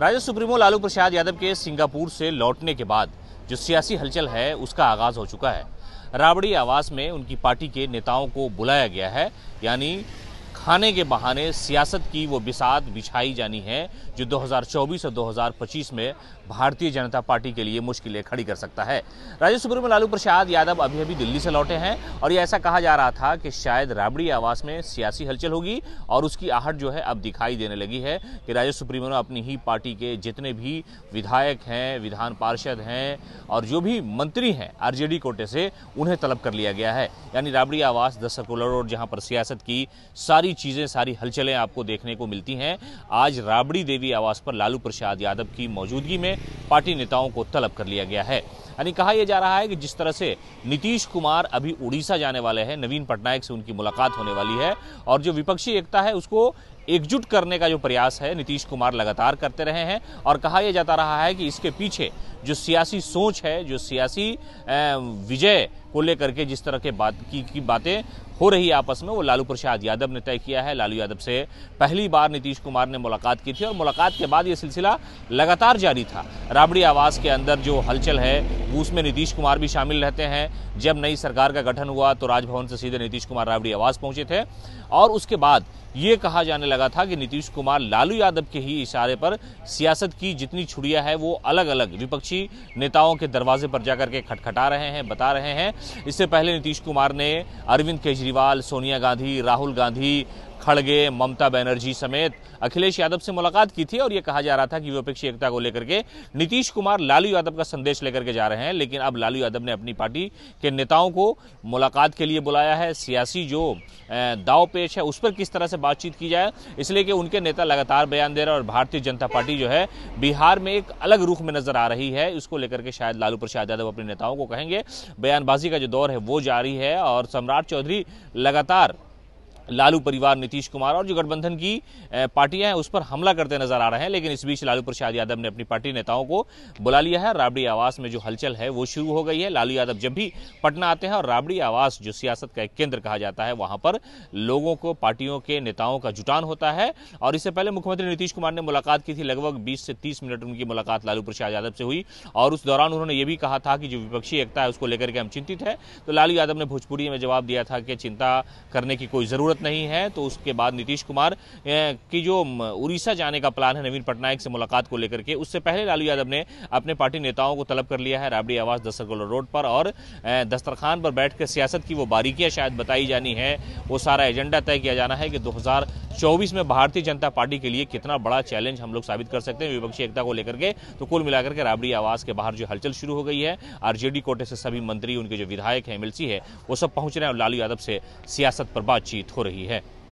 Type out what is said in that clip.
Rajad supremo Lalu Prasad Yadav के Singapore से लौटने के बाद जो सियासी हलचल है उसका आगाज हो चुका है राबड़ी आवास में उनकी पार्टी के नेताओं को बुलाया गया है यानी खाने के बहाने सियासत की वो बिसात बिछाई जानी है जो 2024 और 2025 में भारतीय जनता पार्टी के लिए मुश्किलें खड़ी कर सकता है राज्य सुप्रीम लालू प्रसाद यादव अभी अभी दिल्ली से लौटे हैं और ये ऐसा कहा जा रहा था कि शायद राबड़ी आवास में सियासी हलचल होगी और उसकी आहट जो है अब दिखाई देने लगी है कि राज्य सुप्रीमो ने अपनी ही पार्टी के जितने भी विधायक हैं विधान पार्षद हैं और जो भी मंत्री हैं आरजेडी कोटे से उन्हें तलब कर लिया गया है यानी राबड़ी आवास दस सर्कुलर रोड जहां पर सियासत की सारी चीज़ें सारी हलचलें आपको देखने को मिलती हैं आज राबड़ी देवी आवास पर लालू प्रसाद यादव की मौजूदगी में पार्टी नेताओं को तलब कर लिया गया है यानी कहा यह जा रहा है कि जिस तरह से नीतीश कुमार अभी उड़ीसा जाने वाले हैं नवीन पटनायक से उनकी मुलाकात होने वाली है और जो विपक्षी एकता है उसको एकजुट करने का जो प्रयास है नीतीश कुमार लगातार करते रहे हैं और कहा यह जाता रहा है कि इसके पीछे जो सियासी सोच है जो सियासी विजय को लेकर के जिस तरह के बात की, की बातें हो रही है आपस में वो लालू प्रसाद यादव ने तय किया है लालू यादव से पहली बार नीतीश कुमार ने मुलाकात की थी और मुलाकात के बाद ये सिलसिला लगातार जारी था राबड़ी आवास के अंदर जो हलचल है उसमें नीतीश कुमार भी शामिल रहते हैं जब नई सरकार का गठन हुआ तो राजभवन से सीधे नीतीश कुमार रावड़ी आवास पहुंचे थे और उसके बाद ये कहा जाने लगा था कि नीतीश कुमार लालू यादव के ही इशारे पर सियासत की जितनी छुड़िया है वो अलग अलग विपक्षी नेताओं के दरवाजे पर जाकर के खटखटा रहे हैं बता रहे हैं इससे पहले नीतीश कुमार ने अरविंद केजरीवाल सोनिया गांधी राहुल गांधी खड़गे ममता बनर्जी समेत अखिलेश यादव से मुलाकात की थी और यह कहा जा रहा था कि विपक्षी एकता को लेकर के नीतीश कुमार लालू यादव का संदेश लेकर के जा रहे हैं लेकिन अब लालू यादव ने अपनी पार्टी के नेताओं को मुलाकात के लिए बुलाया है सियासी जो दाव पेश है उस पर किस तरह से बातचीत की जाए इसलिए कि उनके नेता लगातार बयान दे रहे हैं और भारतीय जनता पार्टी जो है बिहार में एक अलग रूख में नजर आ रही है इसको लेकर के शायद लालू प्रसाद यादव अपने नेताओं को कहेंगे बयानबाजी का जो दौर है वो जारी है और सम्राट चौधरी लगातार लालू परिवार नीतीश कुमार और जो गठबंधन की पार्टियां हैं उस पर हमला करते नजर आ रहे हैं लेकिन इस बीच लालू प्रसाद यादव ने अपनी पार्टी नेताओं को बुला लिया है राबड़ी आवास में जो हलचल है वो शुरू हो गई है लालू यादव जब भी पटना आते हैं और राबड़ी आवास जो सियासत का एक केंद्र कहा जाता है वहां पर लोगों को पार्टियों के नेताओं का जुटान होता है और इससे पहले मुख्यमंत्री नीतीश कुमार ने मुलाकात की थी लगभग बीस से तीस मिनट उनकी मुलाकात लालू प्रसाद यादव से हुई और उस दौरान उन्होंने ये भी कहा था कि जो विपक्षी एकता है उसको लेकर के हम चिंतित है तो लालू यादव ने भोजपुरी में जवाब दिया था कि चिंता करने की कोई जरूरत जरूरत नहीं है तो उसके बाद नीतीश कुमार की जो उड़ीसा जाने का प्लान है नवीन पटनायक से मुलाकात को लेकर के उससे पहले लालू यादव ने अपने पार्टी नेताओं को तलब कर लिया है राबड़ी आवास दस्तरगोला रोड पर और दस्तरखान पर बैठकर सियासत की वो बारीकियां शायद बताई जानी है वो सारा एजेंडा तय किया जाना है कि दो चौबीस में भारतीय जनता पार्टी के लिए कितना बड़ा चैलेंज हम लोग साबित कर सकते हैं विपक्षी एकता को लेकर के तो कुल मिलाकर के राबड़ी आवास के बाहर जो हलचल शुरू हो गई है आरजेडी कोटे से सभी मंत्री उनके जो विधायक हैं एमएलसी है वो सब पहुंच रहे हैं और लालू यादव से सियासत पर बातचीत हो रही है